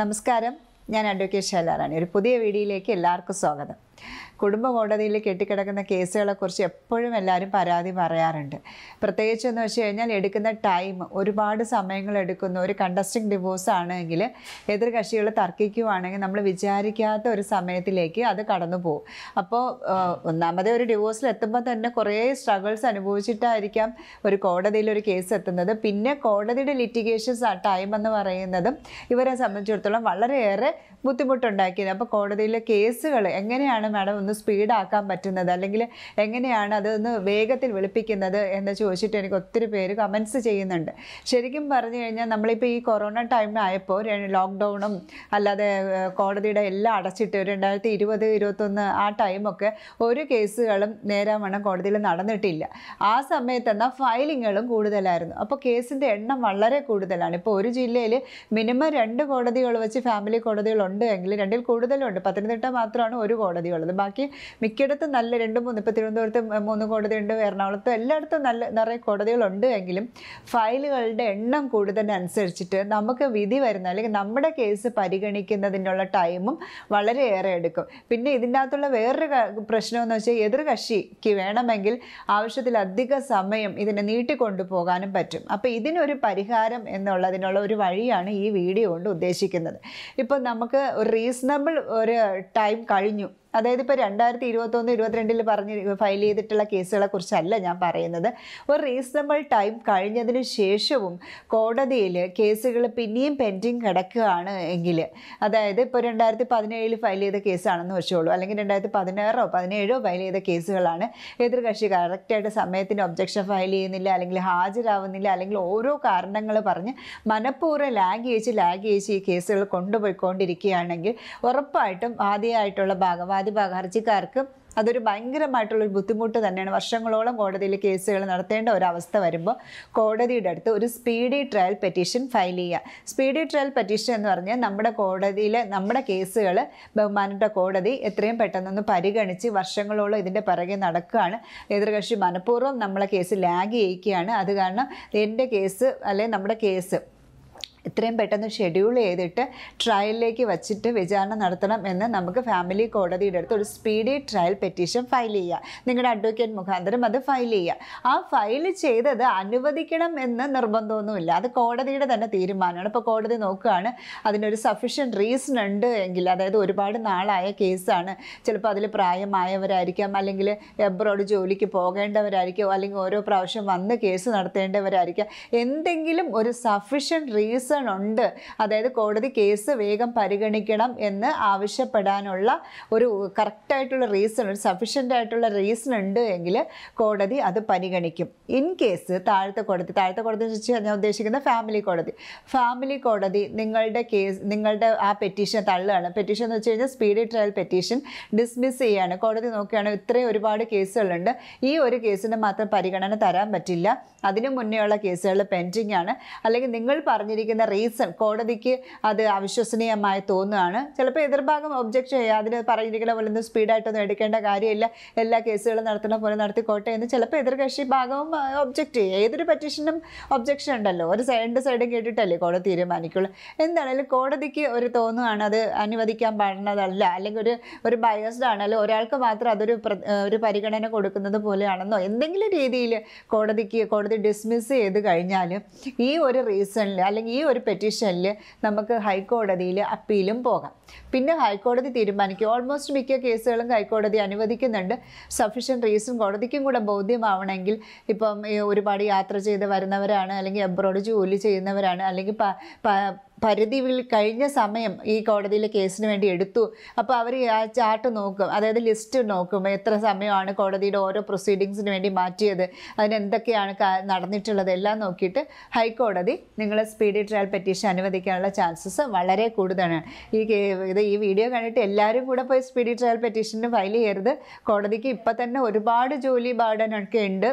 നമസ്കാരം ഞാൻ അഡ്വക്കേറ്റ് ശൈലാറാണി ഒരു പുതിയ വീഡിയോയിലേക്ക് എല്ലാവർക്കും സ്വാഗതം കുടുംബ കോടതിയിൽ കെട്ടിക്കിടക്കുന്ന കേസുകളെക്കുറിച്ച് എപ്പോഴും എല്ലാവരും പരാതി പറയാറുണ്ട് പ്രത്യേകിച്ച് എന്ന് വെച്ച് കഴിഞ്ഞാൽ എടുക്കുന്ന ടൈം ഒരുപാട് സമയങ്ങൾ എടുക്കുന്ന ഒരു കണ്ടസ്റ്റിംഗ് ഡിവോഴ്സ് ആണെങ്കിൽ എതിർകക്ഷികൾ തർക്കിക്കുകയാണെങ്കിൽ നമ്മൾ വിചാരിക്കാത്ത ഒരു സമയത്തിലേക്ക് അത് കടന്നു പോകും അപ്പോൾ ഒന്നാമതേ ഒരു ഡിവോഴ്സിൽ എത്തുമ്പോൾ തന്നെ കുറേ സ്ട്രഗിൾസ് അനുഭവിച്ചിട്ടായിരിക്കാം ഒരു കോടതിയിൽ ഒരു കേസ് എത്തുന്നത് പിന്നെ കോടതിയുടെ ലിറ്റിഗേഷൻസ് ആ ടൈം എന്ന് പറയുന്നതും ഇവരെ സംബന്ധിച്ചിടത്തോളം വളരെയേറെ ബുദ്ധിമുട്ടുണ്ടാക്കിയത് അപ്പോൾ കോടതിയിലെ കേസുകൾ എങ്ങനെയാണ് മാഡം ഒന്ന് ഒന്ന് സ്പീഡാക്കാൻ പറ്റുന്നത് അല്ലെങ്കിൽ എങ്ങനെയാണ് അതൊന്ന് വേഗത്തിൽ വിളിപ്പിക്കുന്നത് എന്ന് ചോദിച്ചിട്ട് എനിക്ക് ഒത്തിരി പേര് കമൻസ് ചെയ്യുന്നുണ്ട് ശരിക്കും പറഞ്ഞു കഴിഞ്ഞാൽ നമ്മളിപ്പോൾ ഈ കൊറോണ ടൈമിലായപ്പോൾ ലോക്ക്ഡൗണും അല്ലാതെ കോടതിയുടെ എല്ലാം അടച്ചിട്ട് രണ്ടായിരത്തി ഇരുപത് ഇരുപത്തൊന്ന് ആ ടൈമൊക്കെ ഒരു കേസുകളും നേരാവണ്ണം കോടതിയിൽ നടന്നിട്ടില്ല ആ സമയത്ത് എന്നാൽ ഫയലിങ്ങുകളും കൂടുതലായിരുന്നു അപ്പോൾ കേസിൻ്റെ എണ്ണം വളരെ കൂടുതലാണ് ഇപ്പോൾ ഒരു ജില്ലയിൽ മിനിമം രണ്ട് കോടതികൾ വെച്ച് ഫാമിലി കോടതികളുണ്ട് എങ്കിൽ രണ്ടിൽ കൂടുതലുണ്ട് പത്തനംതിട്ട മാത്രമാണ് ഒരു കോടതിയുള്ളത് ബാക്കി ബാക്കി മിക്കയിടത്തും നല്ല രണ്ട് മൂന്ന് ഇപ്പോൾ തിരുവനന്തപുരത്ത് മൂന്ന് കോടതിയുണ്ട് എറണാകുളത്തും എല്ലായിടത്തും നല്ല നിറയെ കോടതികളുണ്ട് എങ്കിലും ഫയലുകളുടെ എണ്ണം കൂടുതലനുസരിച്ചിട്ട് നമുക്ക് വിധി വരുന്ന അല്ലെങ്കിൽ നമ്മുടെ കേസ് പരിഗണിക്കുന്നതിനുള്ള ടൈമും വളരെയേറെ എടുക്കും പിന്നെ ഇതിൻ്റെ അകത്തുള്ള വേറൊരു പ്രശ്നമെന്ന് വെച്ചാൽ എതിർ കക്ഷിക്ക് വേണമെങ്കിൽ ആവശ്യത്തിലധിക സമയം ഇതിനെ നീട്ടിക്കൊണ്ടു പോകാനും പറ്റും അപ്പോൾ ഇതിനൊരു പരിഹാരം എന്നുള്ളതിനുള്ള ഒരു വഴിയാണ് ഈ വീഡിയോ കൊണ്ട് ഉദ്ദേശിക്കുന്നത് ഇപ്പം നമുക്ക് ഒരു റീസണബിൾ ഒരു ടൈം കഴിഞ്ഞു അതായത് ഇപ്പോൾ രണ്ടായിരത്തി ഇരുപത്തൊന്ന് ഇരുപത്തിരണ്ടിൽ പറഞ്ഞ് ഫയൽ ചെയ്തിട്ടുള്ള കേസുകളെ കുറിച്ചല്ല ഞാൻ പറയുന്നത് ഒരു റീസണബിൾ ടൈം കഴിഞ്ഞതിന് ശേഷവും കോടതിയിൽ കേസുകൾ പിന്നെയും പെൻഡിങ് കിടക്കുകയാണ് എങ്കിൽ അതായത് ഇപ്പോൾ രണ്ടായിരത്തി പതിനേഴിൽ ഫയൽ ചെയ്ത കേസാണെന്ന് വെച്ചോളൂ അല്ലെങ്കിൽ രണ്ടായിരത്തി പതിനാറോ പതിനേഴോ ഫയൽ ചെയ്ത കേസുകളാണ് എതിർകക്ഷി കറക്റ്റായിട്ട് സമയത്തിന് ഒബ്ജക്ഷൻ ഫയൽ ചെയ്യുന്നില്ല അല്ലെങ്കിൽ ഹാജരാവുന്നില്ല അല്ലെങ്കിൽ ഓരോ കാരണങ്ങൾ പറഞ്ഞ് മനഃപൂർവ്വം ലാഗ് ചെയ്ച്ച് ലാഗ് ചെയ്ച്ച് ഈ കേസുകൾ കൊണ്ടുപോയിക്കൊണ്ടിരിക്കുകയാണെങ്കിൽ ഉറപ്പായിട്ടും ആദ്യമായിട്ടുള്ള ഭാഗമായി പരാതി ഹർജിക്കാർക്ക് അതൊരു ഭയങ്കരമായിട്ടുള്ളൊരു ബുദ്ധിമുട്ട് തന്നെയാണ് വർഷങ്ങളോളം കോടതിയിൽ കേസുകൾ നടത്തേണ്ട ഒരവസ്ഥ വരുമ്പോൾ കോടതിയുടെ അടുത്ത് ഒരു സ്പീഡി ട്രയൽ പെറ്റീഷൻ ഫയൽ ചെയ്യുക സ്പീഡി ട്രയൽ പെറ്റീഷൻ എന്ന് പറഞ്ഞാൽ നമ്മുടെ കോടതിയിൽ നമ്മുടെ കേസുകൾ ബഹുമാനപ്പെട്ട കോടതി എത്രയും പെട്ടെന്നൊന്ന് പരിഗണിച്ച് വർഷങ്ങളോളം ഇതിൻ്റെ പിറകെ നടക്കുകയാണ് എതിർകക്ഷി മനഃപൂർവ്വം നമ്മളെ കേസ് ലാഗ് ചെയ്യിക്കുകയാണ് അത് കാരണം എൻ്റെ കേസ് അല്ലെങ്കിൽ നമ്മുടെ കേസ് എത്രയും പെട്ടെന്ന് ഷെഡ്യൂൾ ചെയ്തിട്ട് ട്രയലിലേക്ക് വച്ചിട്ട് വിചാരണ നടത്തണം എന്ന് നമുക്ക് ഫാമിലി കോടതിയുടെ അടുത്ത് ഒരു സ്പീഡി ട്രയൽ പെറ്റീഷൻ ഫയൽ ചെയ്യുക നിങ്ങളുടെ അഡ്വക്കേറ്റ് മുഖാന്തരം അത് ഫയൽ ചെയ്യുക ആ ഫയൽ ചെയ്തത് അനുവദിക്കണം എന്ന് നിർബന്ധമൊന്നുമില്ല അത് കോടതിയുടെ തന്നെ തീരുമാനമാണ് ഇപ്പോൾ കോടതി നോക്കുകയാണ് അതിനൊരു സഫീഷ്യൻറ്റ് റീസൺ ഉണ്ട് എങ്കിൽ അതായത് ഒരുപാട് നാളായ കേസാണ് ചിലപ്പോൾ അതിൽ പ്രായമായവരായിരിക്കാം അല്ലെങ്കിൽ എബ്രോഡ് ജോലിക്ക് പോകേണ്ടവരായിരിക്കും അല്ലെങ്കിൽ ഓരോ പ്രാവശ്യം വന്ന് കേസ് നടത്തേണ്ടവരായിരിക്കാം എന്തെങ്കിലും ഒരു സഫീഷ്യൻറ്റ് റീസൺ കൺസേൺ ഉണ്ട് അതായത് കോടതി കേസ് വേഗം പരിഗണിക്കണം എന്ന് ആവശ്യപ്പെടാനുള്ള ഒരു കറക്റ്റായിട്ടുള്ള റീസൺ ഒരു സഫീഷ്യൻ്റ് ആയിട്ടുള്ള റീസൺ ഉണ്ട് എങ്കിൽ കോടതി അത് പരിഗണിക്കും ഇൻ കേസ് താഴത്തെ കോടതി താഴത്തെ കോടതി എന്ന് വെച്ചാൽ ഞാൻ ഉദ്ദേശിക്കുന്ന ഫാമിലി കോടതി ഫാമിലി കോടതി നിങ്ങളുടെ കേസ് നിങ്ങളുടെ ആ പെറ്റീഷൻ തള്ളുകയാണ് പെറ്റീഷൻ എന്ന് വെച്ച് കഴിഞ്ഞാൽ സ്പീഡി ട്രയൽ പെറ്റീഷൻ ഡിസ്മിസ് ചെയ്യുകയാണ് കോടതി നോക്കുകയാണ് ഇത്രയും ഒരുപാട് കേസുകളുണ്ട് ഈ ഒരു കേസിന് മാത്രം പരിഗണന തരാൻ പറ്റില്ല അതിനു മുന്നേയുള്ള കേസുകൾ പെൻഡിങ് ആണ് അല്ലെങ്കിൽ നിങ്ങൾ പറഞ്ഞിരിക്കുന്ന പറയുന്ന റീസൺ കോടതിക്ക് അത് അവിശ്വസനീയമായി തോന്നുകയാണ് ചിലപ്പോൾ എതിർഭാഗം ഒബ്ജക്റ്റ് ചെയ്യുക അതിന് പറഞ്ഞിരിക്കുന്ന പോലെ ഒന്നും സ്പീഡായിട്ടൊന്നും എടുക്കേണ്ട കാര്യമില്ല എല്ലാ കേസുകളും നടത്തുന്ന പോലെ നടത്തിക്കോട്ടെ എന്ന് ചിലപ്പോൾ എതിർകക്ഷി ഭാഗവും ഒബ്ജക്റ്റ് ചെയ്യുക ഏതൊരു പെറ്റീഷനും ഒബ്ജക്ഷൻ ഉണ്ടല്ലോ ഒരു രണ്ട് സൈഡും കേട്ടിട്ടല്ലേ കോടതി തീരുമാനിക്കുള്ളൂ എന്താണെങ്കിലും കോടതിക്ക് ഒരു തോന്നുകയാണ് അത് അനുവദിക്കാൻ പാടുന്നതല്ല അല്ലെങ്കിൽ ഒരു ഒരു ബയസ്ഡ് ആണല്ലോ ഒരാൾക്ക് മാത്രം അതൊരു ഒരു പരിഗണന കൊടുക്കുന്നത് പോലെയാണെന്നോ എന്തെങ്കിലും രീതിയിൽ കോടതിക്ക് കോടതി ഡിസ്മിസ് ചെയ്ത് കഴിഞ്ഞാൽ ഈ ഒരു റീസണിൽ അല്ലെങ്കിൽ ഈ ഒരു പെറ്റീഷനിൽ നമുക്ക് ഹൈക്കോടതിയിൽ അപ്പീലും പോകാം പിന്നെ ഹൈക്കോടതി തീരുമാനിക്കും ഓൾമോസ്റ്റ് മിക്ക കേസുകളും ഹൈക്കോടതി അനുവദിക്കുന്നുണ്ട് സഫീഷ്യൻറ്റ് റീസൺ കോടതിക്കും കൂടെ ബോധ്യമാവണമെങ്കിൽ ഇപ്പം ഒരുപാട് യാത്ര ചെയ്ത് വരുന്നവരാണ് അല്ലെങ്കിൽ എബ്രോഡ് ജോലി ചെയ്യുന്നവരാണ് അല്ലെങ്കിൽ പരിധിയിൽ കഴിഞ്ഞ സമയം ഈ കോടതിയിൽ കേസിന് വേണ്ടി എടുത്തു അപ്പോൾ അവർ ആ ചാർട്ട് നോക്കും അതായത് ലിസ്റ്റ് നോക്കും എത്ര സമയമാണ് കോടതിയുടെ ഓരോ പ്രൊസീഡിങ്സിന് വേണ്ടി മാറ്റിയത് അതിനെന്തൊക്കെയാണ് നടന്നിട്ടുള്ളത് എല്ലാം നോക്കിയിട്ട് ഹൈക്കോടതി നിങ്ങളെ സ്പീഡി ട്രയൽ പെറ്റീഷൻ അനുവദിക്കാനുള്ള ചാൻസസ് വളരെ കൂടുതലാണ് ഈ ഇത് ഈ വീഡിയോ കണ്ടിട്ട് എല്ലാവരും കൂടെ പോയി സ്പീഡി ട്രയൽ പെറ്റീഷന് ഫയൽ ചെയ്യരുത് കോടതിക്ക് ഇപ്പം തന്നെ ഒരുപാട് ജോലി ബാർഡനൊക്കെ ഉണ്ട്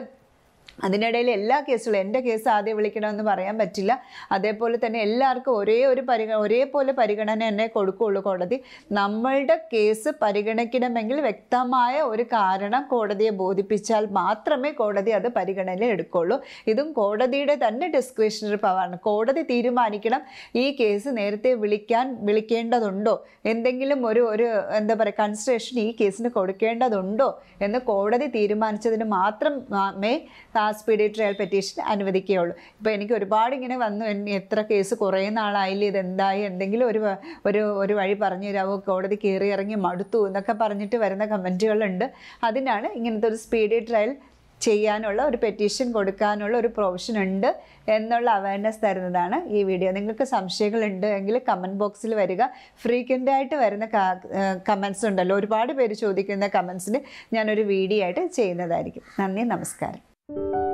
അതിനിടയിൽ എല്ലാ കേസുകളും എൻ്റെ കേസ് ആദ്യം വിളിക്കണമെന്ന് പറയാൻ പറ്റില്ല അതേപോലെ തന്നെ എല്ലാവർക്കും ഒരേ ഒരു പരിഗ ഒരേപോലെ പരിഗണന തന്നെ കൊടുക്കുകയുള്ളൂ കോടതി നമ്മളുടെ കേസ് പരിഗണിക്കണമെങ്കിൽ വ്യക്തമായ ഒരു കാരണം കോടതിയെ ബോധിപ്പിച്ചാൽ മാത്രമേ കോടതി അത് പരിഗണനയിൽ എടുക്കുള്ളൂ ഇതും കോടതിയുടെ തന്നെ ഡിസ്ക്രിഷണറി പവറാണ് കോടതി തീരുമാനിക്കണം ഈ കേസ് നേരത്തെ വിളിക്കാൻ വിളിക്കേണ്ടതുണ്ടോ എന്തെങ്കിലും ഒരു ഒരു എന്താ പറയുക കൺസിഡറേഷൻ ഈ കേസിന് കൊടുക്കേണ്ടതുണ്ടോ എന്ന് കോടതി തീരുമാനിച്ചതിന് മാത്രമേ സ്പീഡി ട്രയൽ പെറ്റീഷൻ അനുവദിക്കുകയുള്ളൂ ഇപ്പോൾ എനിക്ക് ഒരുപാട് ഇങ്ങനെ വന്നു എത്ര കേസ് കുറേ നാളായില്ലേ ഇതെന്തായി എന്തെങ്കിലും ഒരു ഒരു ഒരു വഴി പറഞ്ഞു തരാമോ കോടതി കയറി ഇറങ്ങി മടുത്തു എന്നൊക്കെ പറഞ്ഞിട്ട് വരുന്ന കമൻറ്റുകളുണ്ട് അതിനാണ് ഇങ്ങനത്തെ ഒരു സ്പീഡി ട്രയൽ ചെയ്യാനുള്ള ഒരു പെറ്റീഷൻ കൊടുക്കാനുള്ള ഒരു പ്രൊവിഷൻ ഉണ്ട് എന്നുള്ള അവയർനെസ് തരുന്നതാണ് ഈ വീഡിയോ നിങ്ങൾക്ക് സംശയങ്ങളുണ്ട് എങ്കിൽ കമൻറ്റ് ബോക്സിൽ വരിക ഫ്രീക്വൻ്റ് ആയിട്ട് വരുന്ന കമൻസ് ഉണ്ടല്ലോ ഒരുപാട് പേര് ചോദിക്കുന്ന കമൻസിന് ഞാനൊരു വീഡിയോ ആയിട്ട് ചെയ്യുന്നതായിരിക്കും നന്ദി നമസ്കാരം Thank you